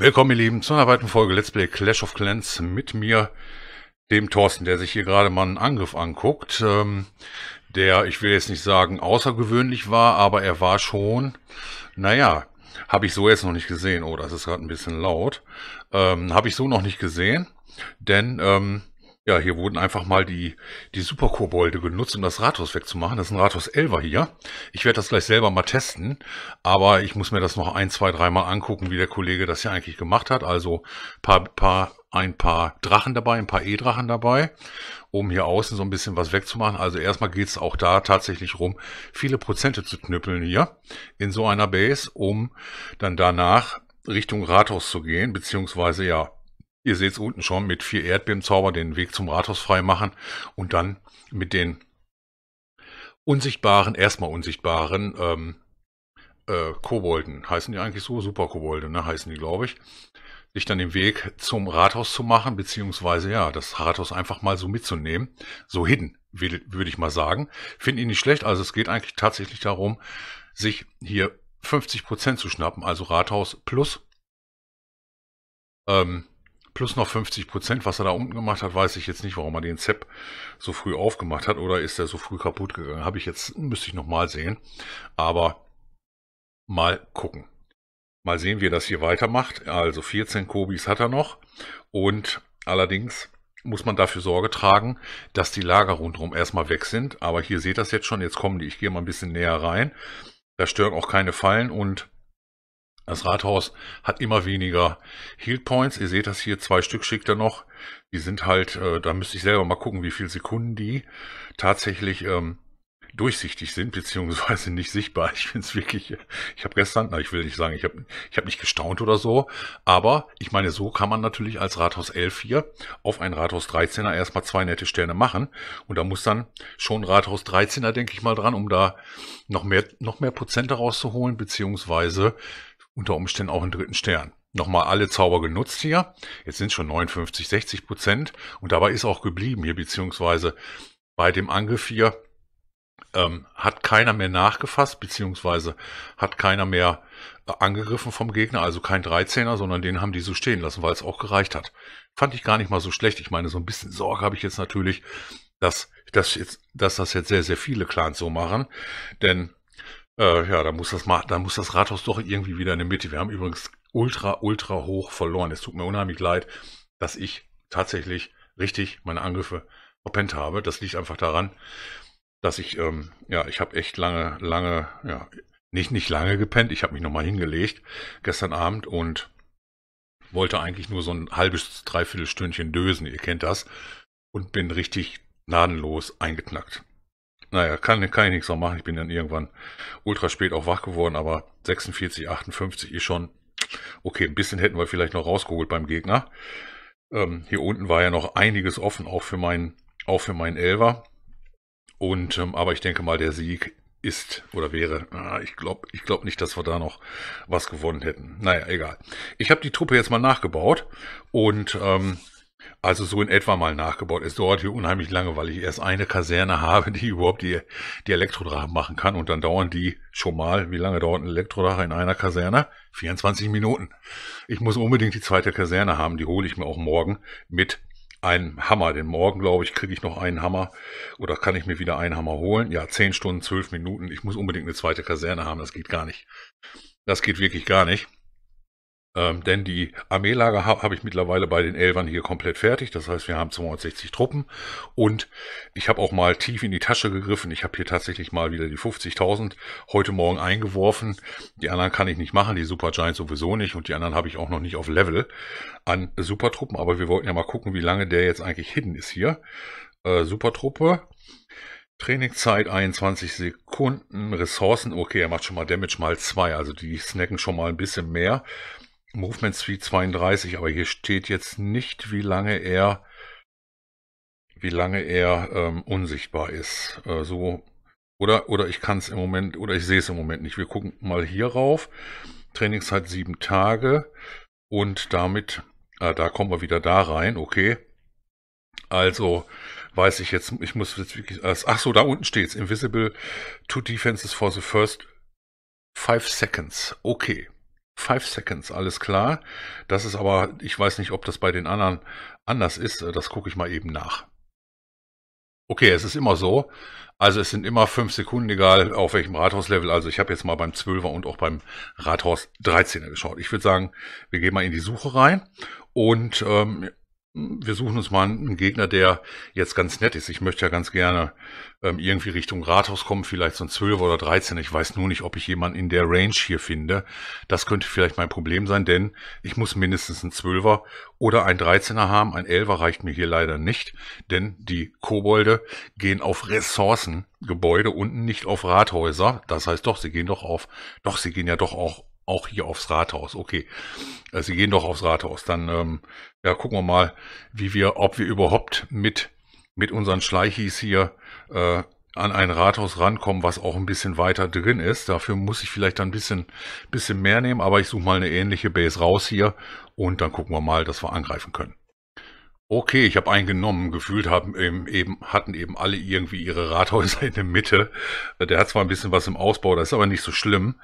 Willkommen, ihr Lieben, zu einer weiteren Folge Let's Play Clash of Clans mit mir, dem Thorsten, der sich hier gerade mal einen Angriff anguckt, ähm, der, ich will jetzt nicht sagen außergewöhnlich war, aber er war schon, naja, habe ich so jetzt noch nicht gesehen. Oh, das ist gerade ein bisschen laut. Ähm, habe ich so noch nicht gesehen, denn ähm, ja, hier wurden einfach mal die, die Superkobolde genutzt, um das Rathaus wegzumachen. Das ist ein Rathaus 11 hier. Ich werde das gleich selber mal testen, aber ich muss mir das noch ein, zwei, dreimal angucken, wie der Kollege das hier eigentlich gemacht hat. Also paar, paar, ein paar Drachen dabei, ein paar E-Drachen dabei, um hier außen so ein bisschen was wegzumachen. Also erstmal geht's auch da tatsächlich rum, viele Prozente zu knüppeln hier in so einer Base, um dann danach Richtung Rathaus zu gehen, beziehungsweise ja, Ihr seht es unten schon mit vier Erdbebenzauber den Weg zum Rathaus freimachen und dann mit den unsichtbaren, erstmal unsichtbaren ähm, äh, Kobolden, heißen die eigentlich so? Superkobolde, ne, heißen die, glaube ich, sich dann den Weg zum Rathaus zu machen, beziehungsweise ja, das Rathaus einfach mal so mitzunehmen, so hidden, würde ich mal sagen. Finde ich nicht schlecht, also es geht eigentlich tatsächlich darum, sich hier 50% zu schnappen, also Rathaus plus ähm, plus noch 50 Prozent, was er da unten gemacht hat, weiß ich jetzt nicht, warum er den ZEP so früh aufgemacht hat oder ist er so früh kaputt gegangen. Habe ich jetzt, müsste ich nochmal sehen. Aber mal gucken. Mal sehen, wie er das hier weitermacht. Also 14 Kobis hat er noch und allerdings muss man dafür Sorge tragen, dass die Lager rundherum erstmal weg sind. Aber hier seht ihr das jetzt schon, jetzt kommen die, ich gehe mal ein bisschen näher rein. Da stören auch keine Fallen und das Rathaus hat immer weniger Heal Points. Ihr seht das hier, zwei Stück schickt er noch. Die sind halt, äh, da müsste ich selber mal gucken, wie viele Sekunden die tatsächlich ähm, durchsichtig sind, beziehungsweise nicht sichtbar. Ich finde es wirklich, ich habe gestern, na, ich will nicht sagen, ich habe ich hab nicht gestaunt oder so, aber ich meine, so kann man natürlich als Rathaus 11 hier auf ein Rathaus 13er erstmal zwei nette Sterne machen und da muss dann schon Rathaus 13er, denke ich mal, dran, um da noch mehr, noch mehr Prozent daraus zu holen, beziehungsweise unter Umständen auch einen dritten Stern. Nochmal alle Zauber genutzt hier. Jetzt sind schon 59, 60 Prozent. Und dabei ist auch geblieben hier, beziehungsweise bei dem Angriff hier ähm, hat keiner mehr nachgefasst, beziehungsweise hat keiner mehr äh, angegriffen vom Gegner, also kein 13er, sondern den haben die so stehen lassen, weil es auch gereicht hat. Fand ich gar nicht mal so schlecht. Ich meine, so ein bisschen Sorge habe ich jetzt natürlich, dass, dass, jetzt, dass das jetzt sehr, sehr viele Clans so machen, denn äh, ja, da muss, das, da muss das Rathaus doch irgendwie wieder in der Mitte. Wir haben übrigens ultra, ultra hoch verloren. Es tut mir unheimlich leid, dass ich tatsächlich richtig meine Angriffe verpennt habe. Das liegt einfach daran, dass ich, ähm, ja, ich habe echt lange, lange, ja, nicht, nicht lange gepennt. Ich habe mich nochmal hingelegt gestern Abend und wollte eigentlich nur so ein halbes, dreiviertel Stündchen dösen. Ihr kennt das. Und bin richtig gnadenlos eingeknackt. Naja, kann, kann ich nichts noch machen. Ich bin dann irgendwann ultra spät auch wach geworden, aber 46, 58 ist schon okay. Ein bisschen hätten wir vielleicht noch rausgeholt beim Gegner. Ähm, hier unten war ja noch einiges offen, auch für meinen, auch für meinen Elver. Und, ähm, aber ich denke mal, der Sieg ist oder wäre. Ah, ich glaube ich glaub nicht, dass wir da noch was gewonnen hätten. Naja, egal. Ich habe die Truppe jetzt mal nachgebaut und ähm, also so in etwa mal nachgebaut. Es dauert hier unheimlich lange, weil ich erst eine Kaserne habe, die überhaupt die, die Elektrodrachen machen kann. Und dann dauern die schon mal, wie lange dauert ein Elektrodrache in einer Kaserne? 24 Minuten. Ich muss unbedingt die zweite Kaserne haben, die hole ich mir auch morgen mit einem Hammer. Denn morgen, glaube ich, kriege ich noch einen Hammer oder kann ich mir wieder einen Hammer holen. Ja, 10 Stunden, 12 Minuten. Ich muss unbedingt eine zweite Kaserne haben, das geht gar nicht. Das geht wirklich gar nicht. Ähm, denn die Armeelager habe hab ich mittlerweile bei den Elfern hier komplett fertig. Das heißt, wir haben 260 Truppen. Und ich habe auch mal tief in die Tasche gegriffen. Ich habe hier tatsächlich mal wieder die 50.000 heute Morgen eingeworfen. Die anderen kann ich nicht machen, die Super Giants sowieso nicht. Und die anderen habe ich auch noch nicht auf Level an Supertruppen. Aber wir wollten ja mal gucken, wie lange der jetzt eigentlich hidden ist hier. Äh, Supertruppe. Trainingszeit 21 Sekunden, Ressourcen, okay, er macht schon mal Damage mal zwei, also die snacken schon mal ein bisschen mehr. Movement Suite 32, aber hier steht jetzt nicht, wie lange er, wie lange er ähm, unsichtbar ist. Äh, so oder oder ich kann es im Moment oder ich sehe es im Moment nicht. Wir gucken mal hier rauf. Trainingszeit sieben Tage und damit, äh, da kommen wir wieder da rein. Okay. Also weiß ich jetzt, ich muss jetzt wirklich, ach so, da unten steht's. Invisible two defenses for the first five seconds. Okay. 5 Seconds, alles klar. Das ist aber, ich weiß nicht, ob das bei den anderen anders ist. Äh, das gucke ich mal eben nach. Okay, es ist immer so. Also es sind immer 5 Sekunden, egal auf welchem Rathauslevel. Also ich habe jetzt mal beim 12er und auch beim Rathaus 13er geschaut. Ich würde sagen, wir gehen mal in die Suche rein und ähm, wir suchen uns mal einen Gegner, der jetzt ganz nett ist. Ich möchte ja ganz gerne ähm, irgendwie Richtung Rathaus kommen, vielleicht so ein 12 oder 13. Ich weiß nur nicht, ob ich jemanden in der Range hier finde. Das könnte vielleicht mein Problem sein, denn ich muss mindestens einen 12er oder einen 13er haben. Ein 11er reicht mir hier leider nicht, denn die Kobolde gehen auf Ressourcengebäude unten nicht auf Rathäuser. Das heißt doch, sie gehen doch auf, doch, sie gehen ja doch auch auch hier aufs Rathaus. Okay, also sie gehen doch aufs Rathaus. Dann ähm, ja, gucken wir mal, wie wir, ob wir überhaupt mit mit unseren Schleichis hier äh, an ein Rathaus rankommen, was auch ein bisschen weiter drin ist. Dafür muss ich vielleicht dann ein bisschen, bisschen mehr nehmen, aber ich suche mal eine ähnliche Base raus hier und dann gucken wir mal, dass wir angreifen können. Okay, ich habe einen genommen. Gefühlt haben eben, eben, hatten eben alle irgendwie ihre Rathäuser in der Mitte. Der hat zwar ein bisschen was im Ausbau, das ist aber nicht so schlimm,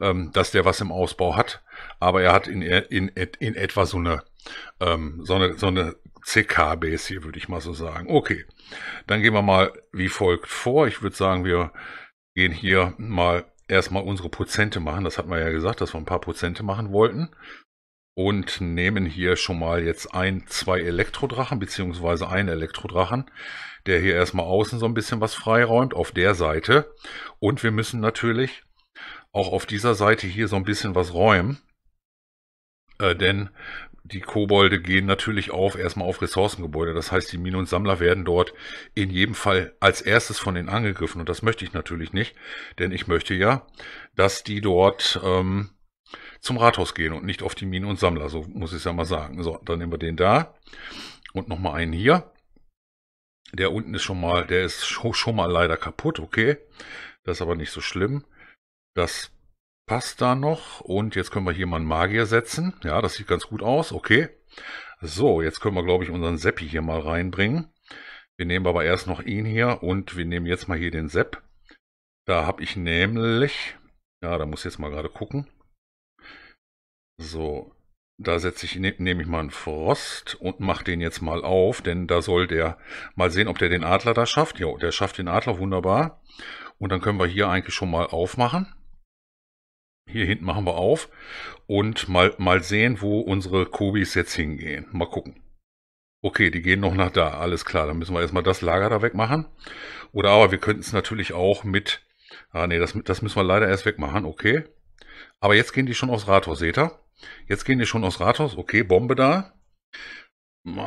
ähm, dass der was im Ausbau hat. Aber er hat in, in, in etwa so eine, ähm, so eine, so eine CK-Base hier, würde ich mal so sagen. Okay, dann gehen wir mal wie folgt vor. Ich würde sagen, wir gehen hier mal erstmal unsere Prozente machen. Das hat man ja gesagt, dass wir ein paar Prozente machen wollten und nehmen hier schon mal jetzt ein, zwei Elektrodrachen, beziehungsweise einen Elektrodrachen, der hier erstmal außen so ein bisschen was freiräumt, auf der Seite. Und wir müssen natürlich auch auf dieser Seite hier so ein bisschen was räumen, äh, denn die Kobolde gehen natürlich auf erstmal auf Ressourcengebäude. Das heißt, die Minen und Sammler werden dort in jedem Fall als erstes von denen angegriffen. Und das möchte ich natürlich nicht, denn ich möchte ja, dass die dort ähm, zum Rathaus gehen und nicht auf die Minen und Sammler, so muss ich es ja mal sagen. So, dann nehmen wir den da und nochmal einen hier. Der unten ist schon mal, der ist schon mal leider kaputt, okay. Das ist aber nicht so schlimm. Das passt da noch. Und jetzt können wir hier mal einen Magier setzen. Ja, das sieht ganz gut aus, okay. So, jetzt können wir, glaube ich, unseren Seppi hier mal reinbringen. Wir nehmen aber erst noch ihn hier und wir nehmen jetzt mal hier den Sepp. Da habe ich nämlich, ja, da muss ich jetzt mal gerade gucken. So, da setze ich, ne, nehme ich mal einen Frost und mache den jetzt mal auf, denn da soll der mal sehen, ob der den Adler da schafft. Ja, der schafft den Adler wunderbar. Und dann können wir hier eigentlich schon mal aufmachen. Hier hinten machen wir auf und mal, mal sehen, wo unsere Kobis jetzt hingehen. Mal gucken. Okay, die gehen noch nach da. Alles klar, dann müssen wir erstmal das Lager da wegmachen. Oder aber wir könnten es natürlich auch mit... Ah nee, das, das müssen wir leider erst wegmachen. Okay. Aber jetzt gehen die schon aufs Rathaus, seht ihr? Jetzt gehen die schon aus Rathaus. Okay, Bombe da.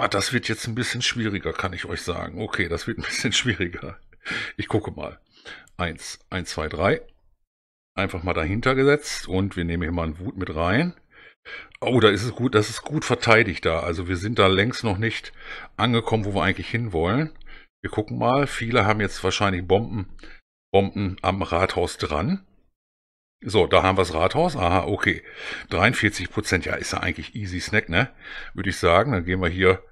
Das wird jetzt ein bisschen schwieriger, kann ich euch sagen. Okay, das wird ein bisschen schwieriger. Ich gucke mal. Eins, eins, zwei, drei. Einfach mal dahinter gesetzt und wir nehmen hier mal einen Wut mit rein. Oh, da ist es gut, das ist gut verteidigt da. Also wir sind da längst noch nicht angekommen, wo wir eigentlich hinwollen. Wir gucken mal. Viele haben jetzt wahrscheinlich Bomben, Bomben am Rathaus dran. So, da haben wir das Rathaus. Aha, okay. 43 Prozent, ja, ist ja eigentlich easy snack, ne? Würde ich sagen. Dann gehen wir hier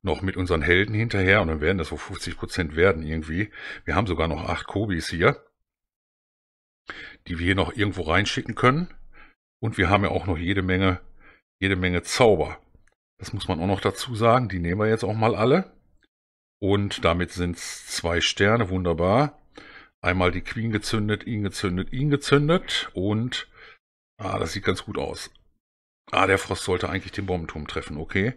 noch mit unseren Helden hinterher und dann werden das so 50 Prozent werden irgendwie. Wir haben sogar noch acht Kobis hier, die wir hier noch irgendwo reinschicken können. Und wir haben ja auch noch jede Menge, jede Menge Zauber. Das muss man auch noch dazu sagen. Die nehmen wir jetzt auch mal alle. Und damit sind es zwei Sterne, wunderbar. Einmal die Queen gezündet, ihn gezündet, ihn gezündet und... Ah, das sieht ganz gut aus. Ah, der Frost sollte eigentlich den Bombenturm treffen, okay.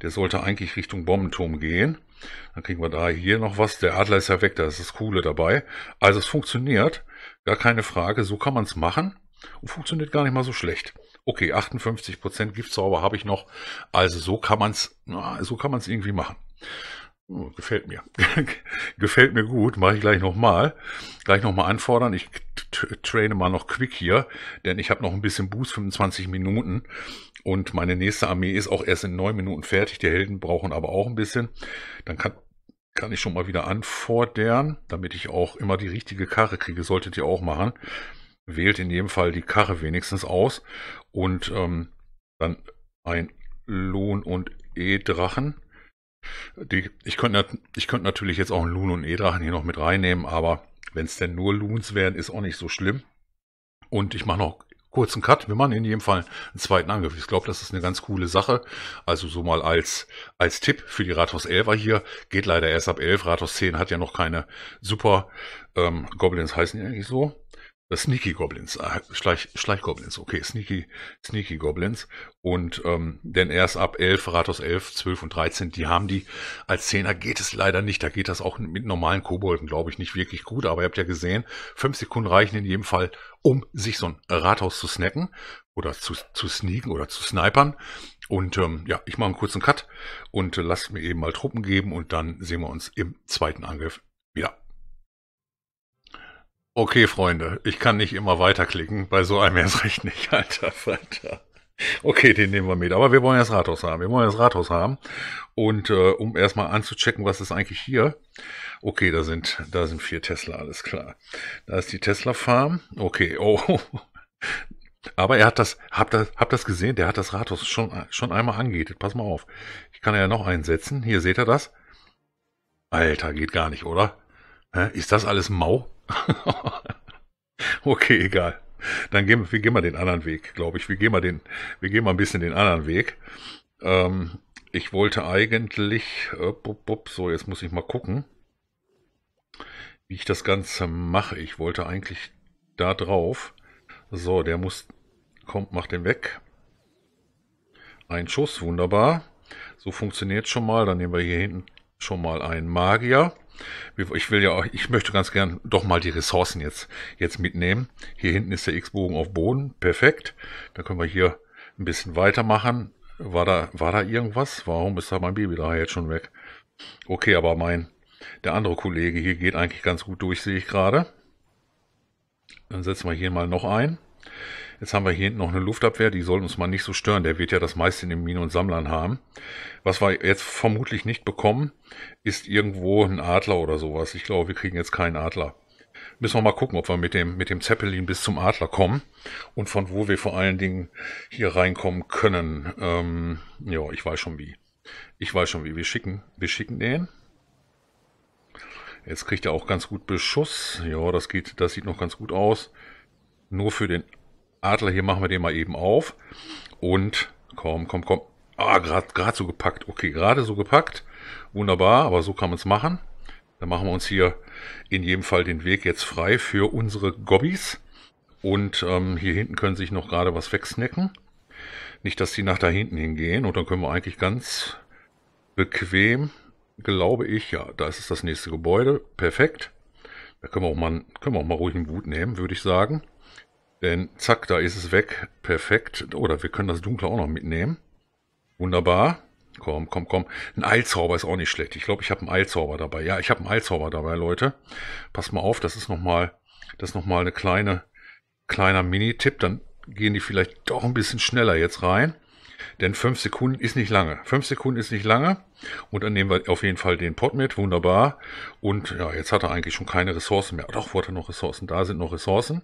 Der sollte eigentlich Richtung Bombenturm gehen. Dann kriegen wir da hier noch was. Der Adler ist ja weg, da ist das Coole dabei. Also es funktioniert, gar keine Frage. So kann man es machen und funktioniert gar nicht mal so schlecht. Okay, 58% Giftzauber habe ich noch. Also so kann man es so kann man irgendwie machen. Oh, gefällt mir. Gefällt mir gut. Mache ich gleich nochmal. Gleich nochmal anfordern. Ich traine mal noch quick hier, denn ich habe noch ein bisschen Boost, 25 Minuten. Und meine nächste Armee ist auch erst in 9 Minuten fertig. Die Helden brauchen aber auch ein bisschen. Dann kann, kann ich schon mal wieder anfordern, damit ich auch immer die richtige Karre kriege. Solltet ihr auch machen. Wählt in jedem Fall die Karre wenigstens aus. Und ähm, dann ein Lohn und E-Drachen. Die, ich könnte ich könnt natürlich jetzt auch einen Loon und einen E-Drachen hier noch mit reinnehmen, aber wenn es denn nur Loons wären, ist auch nicht so schlimm. Und ich mache noch kurzen Cut. Wir machen in jedem Fall einen zweiten Angriff. Ich glaube, das ist eine ganz coole Sache. Also so mal als, als Tipp für die Rathaus 11er hier. Geht leider erst ab 11. Rathaus 10 hat ja noch keine super ähm, Goblins heißen die eigentlich so. Äh, Sneaky Goblins, ah, Schleich, Schleich Goblins, okay, Sneaky, Sneaky Goblins. Und ähm, denn erst ab 11, Ratos 11, 12 und 13, die haben die. Als Zehner geht es leider nicht. Da geht das auch mit normalen Kobolden, glaube ich, nicht wirklich gut. Aber ihr habt ja gesehen, fünf Sekunden reichen in jedem Fall, um sich so ein Rathaus zu snacken oder zu, zu sneaken oder zu snipern. Und ähm, ja, ich mache einen kurzen Cut und äh, lasst mir eben mal Truppen geben und dann sehen wir uns im zweiten Angriff wieder. Okay, Freunde, ich kann nicht immer weiterklicken. Bei so einem erst recht nicht, alter Falter. Okay, den nehmen wir mit. Aber wir wollen ja das Rathaus haben. Wir wollen ja das Rathaus haben. Und äh, um erstmal anzuchecken, was ist eigentlich hier. Okay, da sind, da sind vier Tesla, alles klar. Da ist die Tesla Farm. Okay, oh. Aber er hat das, habt das, habt das gesehen? Der hat das Rathaus schon, schon einmal angehittet. Pass mal auf. Ich kann ja noch einsetzen. Hier seht ihr das. Alter, geht gar nicht, oder? ist das alles mau? okay, egal. Dann gehen wir, gehen mal den anderen Weg, glaube ich. Wir gehen mal den, wir gehen mal ein bisschen den anderen Weg. Ähm, ich wollte eigentlich, äh, bup, bup, so jetzt muss ich mal gucken, wie ich das Ganze mache. Ich wollte eigentlich da drauf. So, der muss, kommt, macht den weg. Ein Schuss, wunderbar. So funktioniert schon mal. Dann nehmen wir hier hinten schon mal ein Magier. Ich will ja auch, ich möchte ganz gern doch mal die Ressourcen jetzt, jetzt mitnehmen. Hier hinten ist der X-Bogen auf Boden. Perfekt. Dann können wir hier ein bisschen weitermachen. War da, war da irgendwas? Warum ist da mein Baby da jetzt schon weg? Okay, aber mein, der andere Kollege hier geht eigentlich ganz gut durch, sehe ich gerade. Dann setzen wir hier mal noch ein. Jetzt haben wir hier hinten noch eine Luftabwehr, die soll uns mal nicht so stören. Der wird ja das meiste in den Minen und Sammlern haben. Was wir jetzt vermutlich nicht bekommen, ist irgendwo ein Adler oder sowas. Ich glaube, wir kriegen jetzt keinen Adler. Müssen wir mal gucken, ob wir mit dem, mit dem Zeppelin bis zum Adler kommen und von wo wir vor allen Dingen hier reinkommen können. Ähm, ja, ich weiß schon wie. Ich weiß schon wie. Wir schicken, wir schicken den. Jetzt kriegt er auch ganz gut Beschuss. Ja, das geht, das sieht noch ganz gut aus. Nur für den Adler, hier machen wir den mal eben auf. Und komm, komm, komm. Ah, gerade so gepackt. Okay, gerade so gepackt. Wunderbar, aber so kann man es machen. Dann machen wir uns hier in jedem Fall den Weg jetzt frei für unsere Gobbys. Und ähm, hier hinten können sich noch gerade was wegsnacken. Nicht, dass die nach da hinten hingehen. Und dann können wir eigentlich ganz bequem, glaube ich, ja, da ist es das nächste Gebäude. Perfekt. Da können wir auch mal, können wir auch mal ruhig einen Wut nehmen, würde ich sagen. Denn zack, da ist es weg. Perfekt. Oder wir können das Dunkle auch noch mitnehmen. Wunderbar. Komm, komm, komm. Ein Eilzauber ist auch nicht schlecht. Ich glaube, ich habe einen Eilzauber dabei. Ja, ich habe einen Eilzauber dabei, Leute. Pass mal auf, das ist nochmal, das ist nochmal eine kleine, kleiner Mini-Tipp. Dann gehen die vielleicht doch ein bisschen schneller jetzt rein. Denn fünf Sekunden ist nicht lange. Fünf Sekunden ist nicht lange. Und dann nehmen wir auf jeden Fall den Pot mit. Wunderbar. Und ja, jetzt hat er eigentlich schon keine Ressourcen mehr. Doch, wo er noch Ressourcen? Da sind noch Ressourcen.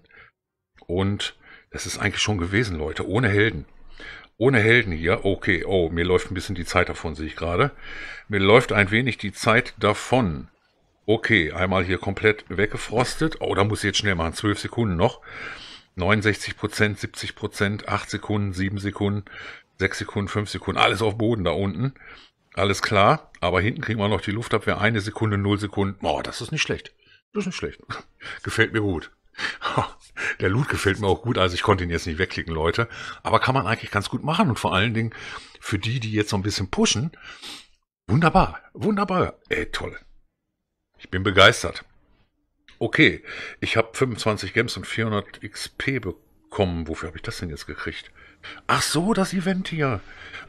Und das ist eigentlich schon gewesen, Leute. Ohne Helden. Ohne Helden hier. Okay, oh, mir läuft ein bisschen die Zeit davon, sehe ich gerade. Mir läuft ein wenig die Zeit davon. Okay, einmal hier komplett weggefrostet. Oh, da muss ich jetzt schnell machen. 12 Sekunden noch. 69 Prozent, 70 Prozent, 8 Sekunden, 7 Sekunden, 6 Sekunden, 5 Sekunden. Alles auf Boden da unten. Alles klar. Aber hinten kriegen wir noch die Luftabwehr. Eine Sekunde, 0 Sekunden. Oh, das ist nicht schlecht. Das ist nicht schlecht. Gefällt mir gut. Der Loot gefällt mir auch gut, also ich konnte ihn jetzt nicht wegklicken, Leute. Aber kann man eigentlich ganz gut machen und vor allen Dingen für die, die jetzt so ein bisschen pushen, wunderbar, wunderbar. Ey, toll. Ich bin begeistert. Okay, ich habe 25 Gems und 400 XP bekommen. Wofür habe ich das denn jetzt gekriegt? Ach so, das Event hier.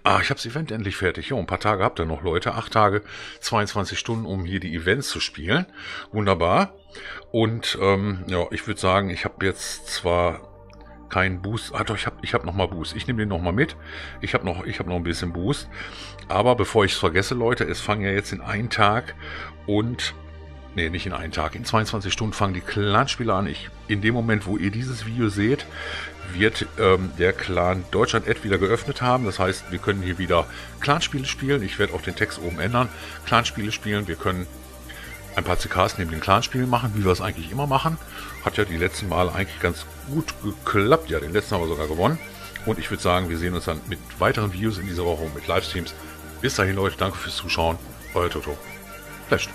Ah, ich habe das Event endlich fertig. Ja, ein paar Tage habt ihr noch, Leute. Acht Tage, 22 Stunden, um hier die Events zu spielen. Wunderbar. Und ähm, ja, ich würde sagen, ich habe jetzt zwar keinen Boost. Ah doch, ich habe ich hab nochmal Boost. Ich nehme den nochmal mit. Ich habe noch, hab noch ein bisschen Boost. Aber bevor ich es vergesse, Leute, es fangen ja jetzt in einen Tag und nee, nicht in einen Tag, in 22 Stunden fangen die Clanspieler an. Ich, in dem Moment, wo ihr dieses Video seht, wird ähm, der Clan Deutschland Ad wieder geöffnet haben. Das heißt, wir können hier wieder Clanspiele spielen. Ich werde auch den Text oben ändern. Clanspiele spielen. Wir können ein paar CKs neben den Clanspielen machen, wie wir es eigentlich immer machen. Hat ja die letzten Male eigentlich ganz gut geklappt. Ja, den letzten haben wir sogar gewonnen. Und ich würde sagen, wir sehen uns dann mit weiteren Videos in dieser Woche mit Livestreams. Bis dahin, Leute, danke fürs Zuschauen. Euer Toto. Flash.